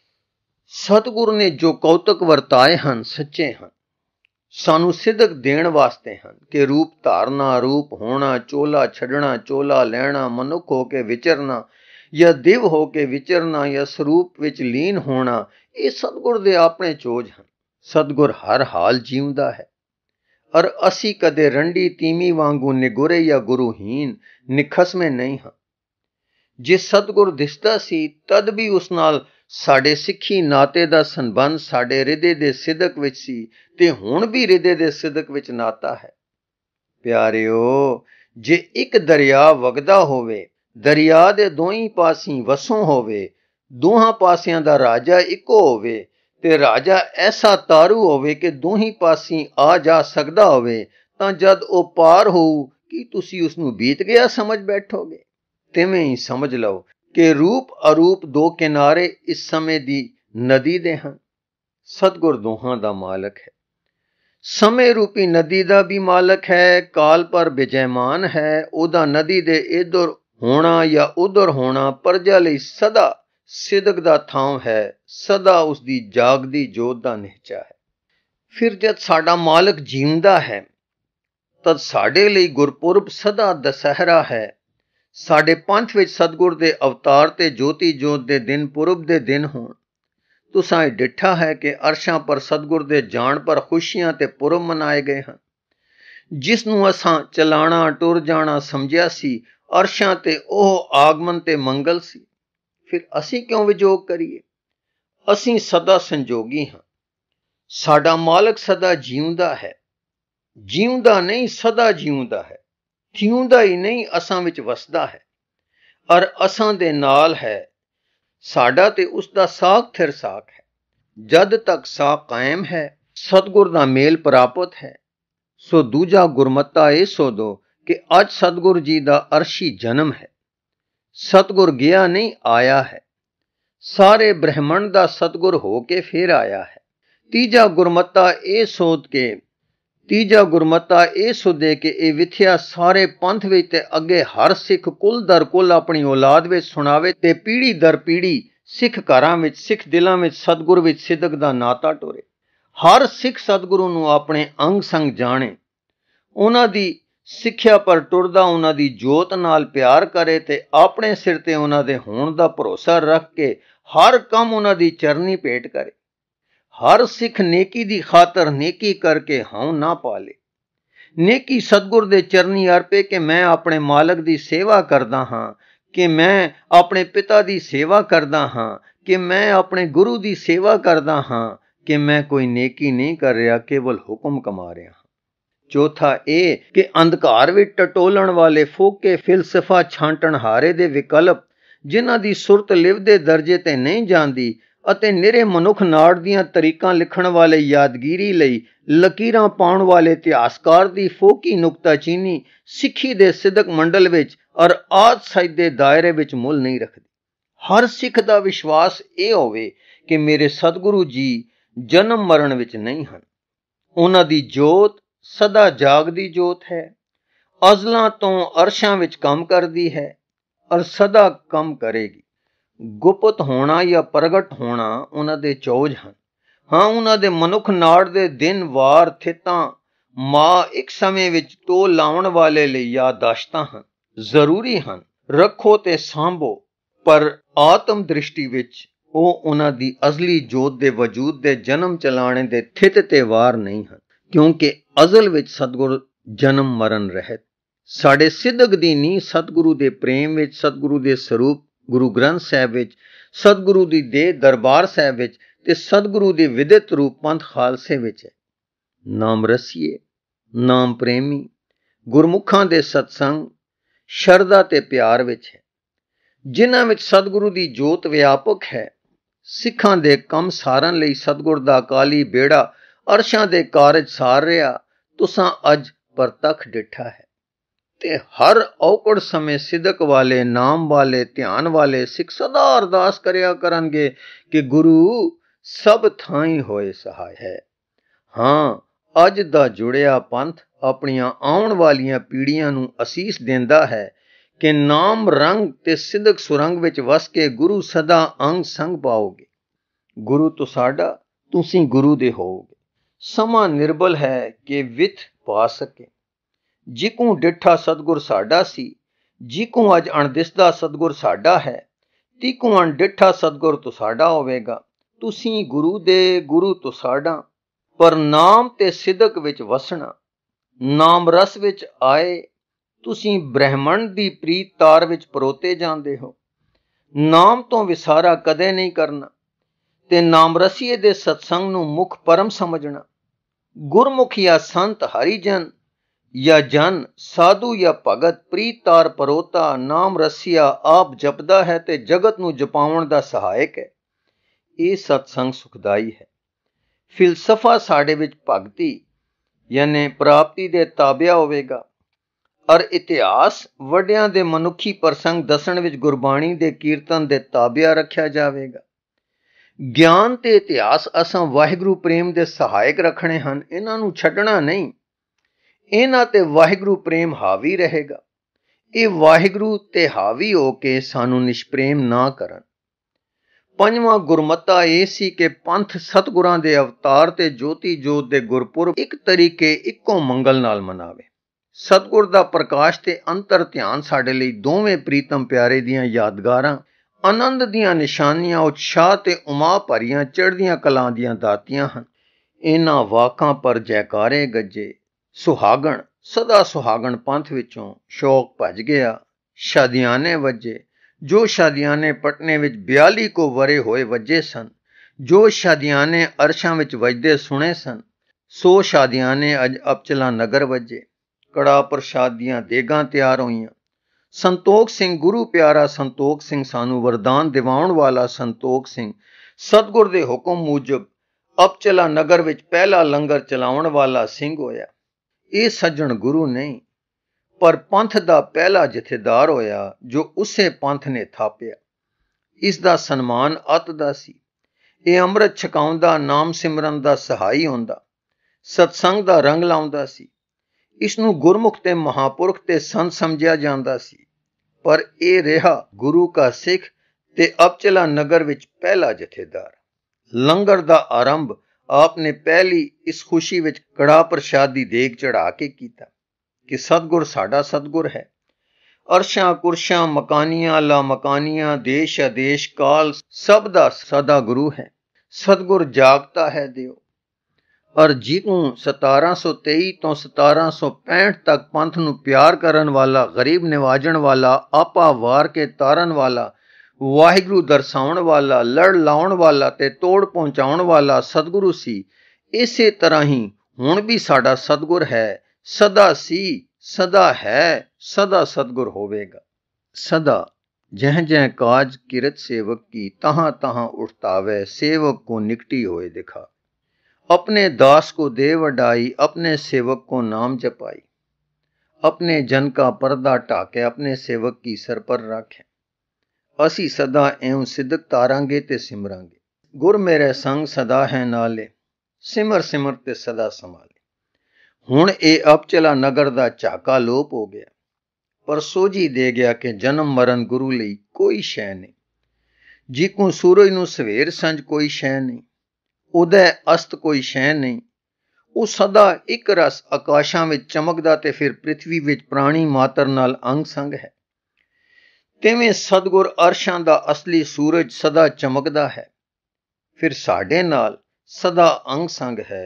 ਸਤਿਗੁਰ ਨੇ ਜੋ ਕੌਤਕ ਵਰਤਾਏ ਹਨ ਸੱਚੇ ਹਨ ਸਾਨੂੰ ਸਿੱਧਕ ਦੇਣ ਵਾਸਤੇ ਹਨ ਕਿ ਰੂਪ ਧਾਰਨਾ ਰੂਪ ਹੋਣਾ ਚੋਲਾ ਛੱਡਣਾ ਚੋਲਾ ਲੈਣਾ ਮਨੁੱਖ ਹੋ ਕੇ ਵਿਚਰਨਾ ਜਾਂ ਦੇਵ ਹੋ ਕੇ ਵਿਚਰਨਾ ਜਾਂ ਸਰੂਪ ਵਿੱਚ ਲੀਨ ਹੋਣਾ ਇਹ ਸਤਿਗੁਰ ਦੇ ਆਪਣੇ ਚੋਜ ਹਨ ਸਤਿਗੁਰ ਹਰ ਹਾਲ ਜੀਉਂਦਾ ਹੈ ਔਰ ਅਸੀਂ ਕਦੇ ਰੰਡੀ ਤੀਮੀ ਵਾਂਗੂ ਨਿਗੁਰੇ ਜਾਂ ਗੁਰੂਹੀਨ ਨਿਖਸਵੇਂ ਨਹੀਂ ਹਾਂ ਜੇ ਸਤਗੁਰ ਦਿਸਦਾ ਸੀ ਤਦ ਵੀ ਉਸ ਨਾਲ ਸਾਡੇ ਸਿੱਖੀ ਨਾਤੇ ਦਾ ਸੰਬੰਧ ਸਾਡੇ ਰਿਦੇ ਦੇ ਸਿਦਕ ਵਿੱਚ ਸੀ ਤੇ ਹੁਣ ਵੀ ਰਿਦੇ ਦੇ ਸਿਦਕ ਵਿੱਚ ਨਾਤਾ ਹੈ ਪਿਆਰਿਓ ਜੇ ਇੱਕ ਦਰਿਆ ਵਗਦਾ ਹੋਵੇ ਦਰਿਆ ਦੇ ਦੋਹੀ ਪਾਸੀ ਵਸੋਂ ਹੋਵੇ ਦੋਹਾਂ ਪਾਸਿਆਂ ਦਾ ਰਾਜਾ ਇੱਕੋ ਹੋਵੇ ਤੇ ਰਾਜਾ ਐਸਾ ਤਾਰੂ ਹੋਵੇ ਕਿ ਦੋਹੀ ਪਾਸੀ ਆ ਜਾ ਸਕਦਾ ਹੋਵੇ ਤਾਂ ਜਦ ਉਹ ਪਾਰ ਹੋਊ ਕੀ ਤੁਸੀਂ ਉਸ ਨੂੰ ਬੀਤ ਗਿਆ ਸਮਝ ਬੈਠੋਗੇ ਤਵੇਂ ਹੀ ਸਮਝ ਲਓ ਕਿ ਰੂਪ ਅਰੂਪ ਦੋ ਕਿਨਾਰੇ ਇਸ ਸਮੇਂ ਦੀ ਨਦੀ ਦੇ ਹਨ ਸਤਗੁਰ ਦੋਹਾਂ ਦਾ ਮਾਲਕ ਹੈ ਸਮੇਂ ਰੂਪੀ ਨਦੀ ਦਾ ਵੀ ਮਾਲਕ ਹੈ ਕਾਲ ਪਰ ਵਿਜੈਮਾਨ ਹੈ ਉਹਦਾ ਨਦੀ ਦੇ ਇਧਰ ਹੋਣਾ ਜਾਂ ਉਧਰ ਹੋਣਾ ਪਰਜਾ ਲਈ ਸਦਾ ਸਿਦਕ ਦਾ ਥਾਂ ਹੈ ਸਦਾ ਉਸ ਦੀ ਜਾਗਦੀ ਜੋਤ ਦਾ ਨਿਹਚਾ ਹੈ ਫਿਰ ਜਦ ਸਾਡਾ ਮਾਲਕ ਜੀਵਦਾ ਹੈ ਤਦ ਸਾਡੇ ਲਈ ਗੁਰਪੁਰਬ ਸਦਾ ਦਸਹਿਰਾ ਹੈ ਸਾਡੇ ਪੰਥ ਵਿੱਚ ਸਤਗੁਰ ਦੇ ਅਵਤਾਰ ਤੇ ਜੋਤੀ ਜੋਤ ਦੇ ਦਿਨ ਪੁਰਬ ਦੇ ਦਿਨ ਹੋਣ ਤੁਸਾਂ ਇਹ ਡਿੱਠਾ ਹੈ ਕਿ ਅਰਸ਼ਾਂ ਪਰ ਸਤਗੁਰ ਦੇ ਜਾਣ ਪਰ ਖੁਸ਼ੀਆਂ ਤੇ ਪੁਰਬ ਮਨਾਏ ਗਏ ਹਨ ਜਿਸ ਨੂੰ ਅਸਾਂ ਚਲਾਣਾ ਟੁਰ ਜਾਣਾ ਸਮਝਿਆ ਸੀ ਅਰਸ਼ਾਂ ਤੇ ਉਹ ਆਗਮਨ ਤੇ ਮੰਗਲ ਸੀ ਫਿਰ ਅਸੀਂ ਕਿਉਂ ਵਿਜੋਗ ਕਰੀਏ ਅਸੀਂ ਸਦਾ ਸੰਜੋਗੀ ਹਾਂ ਸਾਡਾ ਮਾਲਕ ਸਦਾ ਜੀਉਂਦਾ ਹੈ ਜੀਉਂਦਾ ਨਹੀਂ ਸਦਾ ਜੀਉਂਦਾ ਹੈ ਥਿਉਂਦਾ ਹੀ ਨਹੀਂ ਅਸਾਂ ਵਿੱਚ ਵਸਦਾ ਹੈ ਔਰ ਅਸਾਂ ਦੇ ਨਾਲ ਹੈ ਸਾਡਾ ਤੇ ਉਸ ਦਾ ਸਾਖ ਥਿਰ ਸਾਖ ਹੈ ਜਦ ਤੱਕ ਸਾਖ ਕਾਇਮ ਹੈ ਸਤਗੁਰ ਦਾ ਮੇਲ ਪ੍ਰਾਪਤ ਹੈ ਸੋ ਦੂਜਾ ਗੁਰਮਤਾ ਇਹ ਸੋਦੋ ਕਿ ਅੱਜ ਸਤਗੁਰ ਜੀ ਦਾ ਅਰਸ਼ੀ ਜਨਮ ਹੈ ਸਤਗੁਰ ਗਿਆ ਨਹੀਂ ਆਇਆ ਹੈ ਸਾਰੇ ਬ੍ਰਹਮੰਡ ਦਾ ਸਤਗੁਰ ਹੋ ਕੇ ਫੇਰ ਆਇਆ ਹੈ ਤੀਜਾ ਗੁਰਮਤਾ ਇਹ ਸੋਧ ਕੇ ਤੀਜਾ ਗੁਰਮਤਾ ਇਹ ਸੁਦੇ ਕਿ ਇਹ ਵਿਥਿਆ ਸਾਰੇ ਪੰਥ ਵਿੱਚ ਤੇ ਅੱਗੇ ਹਰ ਸਿੱਖ ਕੁਲ ਦਰ ਕੁਲ ਆਪਣੀ ਔਲਾਦ ਵਿੱਚ ਸੁਣਾਵੇ ਤੇ ਪੀੜੀ ਦਰ ਪੀੜੀ ਸਿੱਖ ਘਰਾਂ ਵਿੱਚ ਸਿੱਖ ਦਿਲਾਂ ਵਿੱਚ ਸਤਗੁਰ ਵਿੱਚ ਸਿੱਧਕ ਦਾ ਨਾਤਾ ਟੋਰੇ ਹਰ ਸਿੱਖ ਸਤਗੁਰੂ ਨੂੰ ਆਪਣੇ ਅੰਗ ਸੰਗ ਜਾਣੇ ਉਹਨਾਂ ਦੀ ਸਿੱਖਿਆ ਪਰ ਟੁਰਦਾ ਉਹਨਾਂ ਦੀ ਜੋਤ ਨਾਲ ਪਿਆਰ ਕਰੇ ਤੇ ਆਪਣੇ ਸਿਰ ਤੇ ਉਹਨਾਂ ਦੇ ਹੋਣ ਦਾ ਭਰੋਸਾ ਰੱਖ ਕੇ ਹਰ ਕੰਮ ਉਹਨਾਂ ਦੀ ਚਰਨੀ ਭੇਟ ਕਰੇ ਹਰ ਸਿੱਖ ਨੇਕੀ ਦੀ ਖਾਤਰ ਨੇਕੀ ਕਰਕੇ ਹਉ ਨਾ ਪਾਲੇ ਨੇਕੀ ਸਤਗੁਰ ਦੇ ਚਰਨੀ ਅਰਪੇ ਕਿ ਮੈਂ ਆਪਣੇ ਮਾਲਕ ਦੀ ਸੇਵਾ ਕਰਦਾ ਹਾਂ ਕਿ ਮੈਂ ਆਪਣੇ ਪਿਤਾ ਦੀ ਸੇਵਾ ਕਰਦਾ ਹਾਂ ਕਿ ਮੈਂ ਆਪਣੇ ਗੁਰੂ ਦੀ ਸੇਵਾ ਕਰਦਾ ਹਾਂ ਕਿ ਮੈਂ ਕੋਈ ਨੇਕੀ ਨਹੀਂ ਕਰ ਰਿਹਾ ਕੇਵਲ ਹੁਕਮ ਕਮਾ ਰਿਹਾ ਚੌਥਾ ਇਹ ਕਿ ਅੰਧਕਾਰ ਵਿੱਚ ਟਟੋਲਣ ਵਾਲੇ ਫੋਕੇ ਫਿਲਸਫਾ ਛਾਂਟਣ ਹਾਰੇ ਦੇ ਵਿਕਲਪ ਜਿਨ੍ਹਾਂ ਦੀ ਸੁਰਤ ਲਿਵ ਦੇ ਦਰਜੇ ਤੇ ਨਹੀਂ ਜਾਂਦੀ ਅਤੇ ਨਿਰੇ ਮਨੁੱਖ ਨਾੜ ਦੀਆਂ ਤਰੀਕਾਂ ਲਿਖਣ ਵਾਲੇ ਯਾਦਗੀਰੀ ਲਈ ਲਕੀਰਾਂ ਪਾਉਣ ਵਾਲੇ ਇਤਿਹਾਸਕਾਰ ਦੀ ਫੋਕੀ ਨੁਕਤਾਚੀਨੀ ਸਿੱਖੀ ਦੇ ਸਿੱਧਕ ਮੰਡਲ ਵਿੱਚ ਔਰ ਆਦ ਸਾਇਦੇ ਦੇ ਦਾਇਰੇ ਵਿੱਚ ਮੁੱਲ ਨਹੀਂ ਰੱਖਦੀ ਹਰ ਸਿੱਖ ਦਾ ਵਿਸ਼ਵਾਸ ਇਹ ਹੋਵੇ ਕਿ ਮੇਰੇ ਸਤਿਗੁਰੂ ਜੀ ਜਨਮ ਮਰਨ ਵਿੱਚ ਨਹੀਂ ਹਨ ਉਹਨਾਂ ਦੀ ਜੋਤ ਸਦਾ ਜਾਗਦੀ ਜੋਤ ਹੈ ਅਜ਼ਲਾਂ ਤੋਂ ਅਰਸ਼ਾਂ ਵਿੱਚ ਕੰਮ ਕਰਦੀ ਹੈ ਔਰ ਸਦਾ ਕੰਮ ਕਰੇਗੀ ਗੁਪਤ ਹੋਣਾ ਜਾਂ ਪ੍ਰਗਟ ਹੋਣਾ ਉਹਨਾਂ ਦੇ ਚੋਜ ਹਨ ਹਾਂ ਉਹਨਾਂ ਦੇ ਮਨੁੱਖ ਨਾੜ ਦੇ ਦਿਨ ਵਾਰ ਥਿਤਾਂ ਮਾ ਇੱਕ ਸਮੇਂ ਵਿੱਚ ਤੋ ਲਾਉਣ ਵਾਲੇ ਲਈ ਯਾਦਾਸ਼ਤਾਂ ਹਨ ਜ਼ਰੂਰੀ ਹਨ ਰੱਖੋ ਤੇ ਸਾਂਭੋ ਪਰ ਆਤਮ ਦ੍ਰਿਸ਼ਟੀ ਵਿੱਚ ਉਹ ਉਹਨਾਂ ਦੀ ਅਜ਼ਲੀ ਜੋਤ ਦੇ ਵਜੂਦ ਦੇ ਜਨਮ ਚਲਾਣੇ ਦੇ ਥਿਤ ਤੇ ਵਾਰ ਨਹੀਂ ਹਨ ਕਿਉਂਕਿ ਅਜ਼ਲ ਵਿੱਚ ਸਤਗੁਰ ਜਨਮ ਮਰਨ ਰਹਿਤ ਸਾਡੇ ਸਿੱਧਕ ਦੀ ਨੀ ਸਤਗੁਰੂ ਦੇ ਪ੍ਰੇਮ ਵਿੱਚ ਸਤਗੁਰੂ ਦੇ ਸਰੂਪ ਗੁਰੂ ਗ੍ਰੰਥ ਸਾਹਿਬ ਵਿੱਚ ਸਤਿਗੁਰੂ ਦੀ ਦੇਹ ਦਰਬਾਰ ਸਾਹਿਬ ਵਿੱਚ ਤੇ ਸਤਿਗੁਰੂ ਦੀ ਵਿਦਿਤ ਰੂਪ ਪੰਥ ਖਾਲਸੇ ਵਿੱਚ ਹੈ ਨਾਮ ਰਸੀਏ ਨਾਮ ਪ੍ਰੇਮੀ ਗੁਰਮੁਖਾਂ ਦੇ ਸਤਸੰਗ ਸ਼ਰਧਾ ਤੇ ਪਿਆਰ ਵਿੱਚ ਹੈ ਜਿਨ੍ਹਾਂ ਵਿੱਚ ਸਤਿਗੁਰੂ ਦੀ ਜੋਤ ਵਿਆਪਕ ਹੈ ਸਿੱਖਾਂ ਦੇ ਕੰਮ ਸਾਰਨ ਲਈ ਸਤਿਗੁਰ ਦਾ ਕਾਲੀ ਬੇੜਾ ਅਰਸ਼ਾਂ ਦੇ ਕਾਰਜ ਸਾਰ ਰਿਹਾ ਤੁਸਾਂ ਅੱਜ ਪਰਤਖ ਡਿਠਾ ਹੈ ਤੇ ਹਰ ਔਕੜ ਸਮੇਂ ਸਿਦਕ ਵਾਲੇ ਨਾਮ ਵਾਲੇ ਧਿਆਨ ਵਾਲੇ ਸਿੱਖ ਸਦਾ ਅਰਦਾਸ ਕਰਿਆ ਕਰਨਗੇ ਕਿ ਗੁਰੂ ਸਭ ਥਾਈ ਹੋਏ ਸਹਾਇ ਹੈ ਹਾਂ ਅੱਜ ਦਾ ਜੁੜਿਆ ਪੰਥ ਆਪਣੀਆਂ ਆਉਣ ਵਾਲੀਆਂ ਪੀੜ੍ਹੀਆਂ ਨੂੰ ਅਸੀਸ ਦਿੰਦਾ ਹੈ ਕਿ ਨਾਮ ਰੰਗ ਤੇ ਸਿਦਕ ਸੁਰੰਗ ਵਿੱਚ ਵਸ ਕੇ ਗੁਰੂ ਸਦਾ ਅੰਗ ਸੰਗ ਪਾਓਗੇ ਗੁਰੂ ਤੋਂ ਸਾਡਾ ਤੁਸੀਂ ਗੁਰੂ ਦੇ ਹੋਵੋਗੇ ਸਮਾਂ ਨਿਰਬਲ ਹੈ ਕਿ ਵਿਥ ਪਾ ਸਕੇ ਜੀ ਕੋ ਡਿਠਾ ਸਤਗੁਰ ਸਾਡਾ ਸੀ ਜੀ ਕੋ ਅੱਜ ਅਣਦਿਸਦਾ ਸਤਗੁਰ ਸਾਡਾ ਹੈ ਤੀ ਅਣ ਅਣਡਿਠਾ ਸਤਗੁਰ ਤੋ ਸਾਡਾ ਹੋਵੇਗਾ ਤੁਸੀਂ ਗੁਰੂ ਦੇ ਗੁਰੂ ਤੋ ਸਾਡਾ ਪਰ ਨਾਮ ਤੇ ਸਿਦਕ ਵਿੱਚ ਵਸਣਾ ਨਾਮ ਰਸ ਵਿੱਚ ਆਏ ਤੁਸੀਂ ਬ੍ਰਹਮਣ ਦੀ ਪ੍ਰੀਤ ਤਾਰ ਵਿੱਚ ਪਰੋਤੇ ਜਾਂਦੇ ਹੋ ਨਾਮ ਤੋਂ ਵਿਸਾਰਾ ਕਦੇ ਨਹੀਂ ਕਰਨਾ ਤੇ ਨਾਮ ਰਸੀਏ ਦੇ ਸਤਸੰਗ ਨੂੰ ਮੁਖ ਪਰਮ ਸਮਝਣਾ ਗੁਰਮੁਖੀਆ ਸੰਤ ਹਰੀ ਜਨ ਯਾ ਜਨ ਸਾਧੂ ਯਾ ਭਗਤ ਪ੍ਰੀਤਾਰ ਪਰੋਤਾ ਨਾਮ ਰਸਿਆ ਆਪ ਜਪਦਾ ਹੈ ਤੇ ਜਗਤ ਨੂੰ ਜਪਾਉਣ ਦਾ ਸਹਾਇਕ ਹੈ ਇਹ ਸਤਸੰਗ ਸੁਖਦਾਈ ਹੈ ਫਿਲਸਫਾ ਸਾਡੇ ਵਿੱਚ ਭਗਤੀ ਯਾਨੀ ਪ੍ਰਾਪਤੀ ਦੇ ਤਾਬਿਆ ਹੋਵੇਗਾ ਔਰ ਇਤਿਹਾਸ ਵੱਡਿਆਂ ਦੇ ਮਨੁੱਖੀ ਪ੍ਰਸੰਗ ਦੱਸਣ ਵਿੱਚ ਗੁਰਬਾਣੀ ਦੇ ਕੀਰਤਨ ਦੇ ਤਾਬਿਆ ਰੱਖਿਆ ਜਾਵੇਗਾ ਗਿਆਨ ਤੇ ਇਤਿਹਾਸ ਅਸਾਂ ਵਾਹਿਗੁਰੂ ਪ੍ਰੇਮ ਦੇ ਸਹਾਇਕ ਰੱਖਣੇ ਹਨ ਇਹਨਾਂ ਨੂੰ ਛੱਡਣਾ ਨਹੀਂ ਇਹਨਾਂ ਤੇ ਵਾਹਿਗੁਰੂ ਪ੍ਰੇਮ ਹਾਵੀ ਰਹੇਗਾ ਇਹ ਵਾਹਿਗੁਰੂ ਤੇ ਹਾਵੀ ਹੋ ਕੇ ਸਾਨੂੰ ਨਿਸ਼ਪ੍ਰੇਮ ਨਾ ਕਰਨ ਪੰਜਵਾਂ ਗੁਰਮਤਾ ਇਹ ਸੀ ਕਿ ਪੰਥ ਸਤਗੁਰਾਂ ਦੇ ਅਵਤਾਰ ਤੇ ਜੋਤੀ ਜੋਤ ਦੇ ਗੁਰਪੁਰਬ ਇੱਕ ਤਰੀਕੇ ਇੱਕੋ ਮੰਗਲ ਨਾਲ ਮਨਾਵੇ ਸਤਗੁਰ ਦਾ ਪ੍ਰਕਾਸ਼ ਤੇ ਅੰਤਰ ਧਿਆਨ ਸਾਡੇ ਲਈ ਦੋਵੇਂ ਪ੍ਰੀਤਮ ਪਿਆਰੇ ਦੀਆਂ ਯਾਦਗਾਰਾਂ ਆਨੰਦ ਦੀਆਂ ਨਿਸ਼ਾਨੀਆਂ ਉਤਸ਼ਾਹ ਤੇ ਉਮਾ ਭਰੀਆਂ ਚੜ੍ਹਦੀਆਂ ਕਲਾਂ ਦੀਆਂ ਦਾਤੀਆਂ ਹਨ ਇਹਨਾਂ ਵਾਕਾਂ ਪਰ ਜੈਕਾਰੇ ਗੱਜੇ ਸੁਹਾਗਣ ਸਦਾ ਸੁਹਾਗਣ ਪੰਥ ਵਿੱਚੋਂ ਸ਼ੌਕ ਭੱਜ ਗਿਆ ਸ਼ਾਦੀਆਨੇ ਵੱਜੇ ਜੋ ਸ਼ਾਦੀਆਨੇ ਪਟਨੇ ਵਿੱਚ 42 ਕੋ ਵਰੇ ਹੋਏ ਵੱਜੇ ਸਨ ਜੋ ਸ਼ਾਦੀਆਨੇ ਅਰਸ਼ਾਂ ਵਿੱਚ ਵੱਜਦੇ ਸੁਣੇ ਸਨ ਸੋ ਸ਼ਾਦੀਆਨੇ ਅੱਜ ਅਪਚਲਾ ਨਗਰ ਵੱਜੇ ਕੜਾ ਪ੍ਰਸ਼ਾਦ ਦੀਆਂ ਦੇਗਾਂ ਤਿਆਰ ਹੋਈਆਂ ਸੰਤੋਖ ਸਿੰਘ ਗੁਰੂ ਪਿਆਰਾ ਸੰਤੋਖ ਸਿੰਘ ਸਾਨੂੰ ਵਰਦਾਨ ਦਿਵਾਉਣ ਵਾਲਾ ਸੰਤੋਖ ਸਿੰਘ ਸਤਗੁਰ ਦੇ ਹੁਕਮ ਮੁਜਬ ਅਪਚਲਾ ਨਗਰ ਵਿੱਚ ਪਹਿਲਾ ਲੰਗਰ ਚਲਾਉਣ ਵਾਲਾ ਸਿੰਘ ਹੋਇਆ ਇਹ ਸੱਜਣ ਗੁਰੂ ਨਹੀਂ ਪਰ ਪੰਥ ਦਾ ਪਹਿਲਾ ਜਥੇਦਾਰ ਹੋਇਆ ਜੋ ਉਸੇ ਪੰਥ ਨੇ ਥਾਪਿਆ ਇਸ ਦਾ ਸਨਮਾਨ ਅਤ ਦਾ ਸੀ ਇਹ ਅੰਮ੍ਰਿਤ ਛਕਾਉਂਦਾ ਨਾਮ ਸਿਮਰਨ ਦਾ ਸਹਾਈ ਹੁੰਦਾ ਸਤਸੰਗ ਦਾ ਰੰਗ ਲਾਉਂਦਾ ਸੀ ਇਸ ਨੂੰ ਗੁਰਮੁਖ ਤੇ ਮਹਾਪੁਰਖ ਤੇ ਸੰਤ ਸਮਝਿਆ ਜਾਂਦਾ ਸੀ ਪਰ ਇਹ ਰਿਹਾ ਗੁਰੂ ਕਾ ਸਿੱਖ ਤੇ ਅਬਚਲਾ ਨਗਰ ਵਿੱਚ ਪਹਿਲਾ ਜਥੇਦਾਰ ਲੰਗਰ ਦਾ ਆਰੰਭ ਆਪ ਨੇ ਪਹਿਲੀ ਇਸ ਖੁਸ਼ੀ ਵਿੱਚ ਕੜਾ ਪ੍ਰਸ਼ਾਦ ਦੀ ਦੇਗ ਚੜਾ ਕੇ ਕੀਤਾ ਕਿ ਸਤਗੁਰ ਸਾਡਾ ਸਤਗੁਰ ਹੈ ਅਰਸ਼ਾਂ ਕੁਰਸ਼ਾਂ ਮਕਾਨੀਆਂ ਲਾ ਮਕਾਨੀਆਂ ਦੇਸ਼ ਆਦੇਸ਼ ਕਾਲ ਸਭ ਦਾ ਸਦਾ ਗੁਰੂ ਹੈ ਸਤਗੁਰ ਜਾਗਤਾ ਹੈ ਦਿਓ ਔਰ ਨੂੰ 1723 ਤੋਂ 1765 ਤੱਕ ਪੰਥ ਨੂੰ ਪਿਆਰ ਕਰਨ ਵਾਲਾ ਗਰੀਬ ਨਿਵਾਜਣ ਵਾਲਾ ਆਪਾ ਵਾਰ ਕੇ ਤਾਰਨ ਵਾਲਾ ਵਾਹਿਗੁਰੂ ਦਰਸਾਉਣ ਵਾਲਾ ਲੜ ਲਾਉਣ ਵਾਲਾ ਤੇ ਤੋੜ ਪਹੁੰਚਾਉਣ ਵਾਲਾ ਸਤਿਗੁਰੂ ਸੀ ਇਸੇ ਤਰ੍ਹਾਂ ਹੀ ਹੁਣ ਵੀ ਸਾਡਾ ਸਤਿਗੁਰ ਹੈ ਸਦਾ ਸੀ ਸਦਾ ਹੈ ਸਦਾ ਸਤਿਗੁਰ ਹੋਵੇਗਾ ਸਦਾ ਜਹ ਜਹ ਕਾਜ ਕਿਰਤ ਸੇਵਕ ਕੀ ਤਹਾਂ ਤਹਾਂ ਉਠਤਾਵੇ ਸੇਵਕ ਕੋ ਨਿਕਟੀ ਹੋਏ ਦਿਖਾ ਆਪਣੇ ਦਾਸ ਕੋ ਦੇ ਵਡਾਈ ਆਪਣੇ ਸੇਵਕ ਕੋ ਨਾਮ ਜਪਾਈ ਆਪਣੇ ਜਨ ਕਾ ਪਰਦਾ टाके ਆਪਣੇ ਸੇਵਕ ਕੀ ਸਰ ਪਰ ਰੱਖੇ ਅਸੀਂ ਸਦਾ ਐਉਂ ਸਿੱਧਕ ਤਾਰਾਂਗੇ ਤੇ ਸਿਮਰਾਂਗੇ ਗੁਰ ਮੇਰੇ ਸੰਗ ਸਦਾ ਹੈ ਨਾਲੇ ਸਿਮਰ ਸਿਮਰ ਤੇ ਸਦਾ ਸਮਾਲੇ ਹੁਣ ਇਹ ਅਪਚਲਾ ਨਗਰ ਦਾ ਝਾਕਾ ਲੋਪ ਹੋ ਗਿਆ ਪਰ ਸੋਝੀ ਦੇ ਗਿਆ ਕਿ ਜਨਮ ਮਰਨ ਗੁਰੂ ਲਈ ਕੋਈ ਸ਼ੈ ਨਹੀਂ ਜੀ ਕੋ ਸੂਰਜ ਨੂੰ ਸਵੇਰ ਸੰਜ ਕੋਈ ਸ਼ੈ ਨਹੀਂ ਉਦੈ ਅਸਤ ਕੋਈ ਸ਼ੈ ਨਹੀਂ ਉਹ ਸਦਾ ਇੱਕ ਰਸ ਆਕਾਸ਼ਾਂ ਵਿੱਚ ਚਮਕਦਾ ਤੇ ਫਿਰ ਪ੍ਰithvi ਵਿੱਚ ਪ੍ਰਾਣੀ ਮਾਤਰ ਨਾਲ ਅੰਗ ਸੰਗ ਹੈ ਤਿਵੇਂ ਸਤਗੁਰ ਅਰਸ਼ਾਂ ਦਾ ਅਸਲੀ ਸੂਰਜ ਸਦਾ ਚਮਕਦਾ ਹੈ ਫਿਰ ਸਾਡੇ ਨਾਲ ਸਦਾ ਅੰਗ ਸੰਗ ਹੈ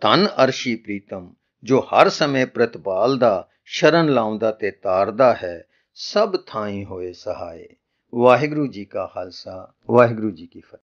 ਤਨ ਅਰਸ਼ੀ ਪ੍ਰੀਤਮ ਜੋ ਹਰ ਸਮੇਂ ਪ੍ਰਤਪਾਲ ਦਾ ਸ਼ਰਨ ਲਾਉਂਦਾ ਤੇ ਤਾਰਦਾ ਹੈ ਸਭ ਥਾਈਂ ਹੋਏ ਸਹਾਈ ਵਾਹਿਗੁਰੂ ਜੀ ਕਾ ਖਾਲਸਾ ਵਾਹਿਗੁਰੂ ਜੀ ਕੀ ਫਤਿਹ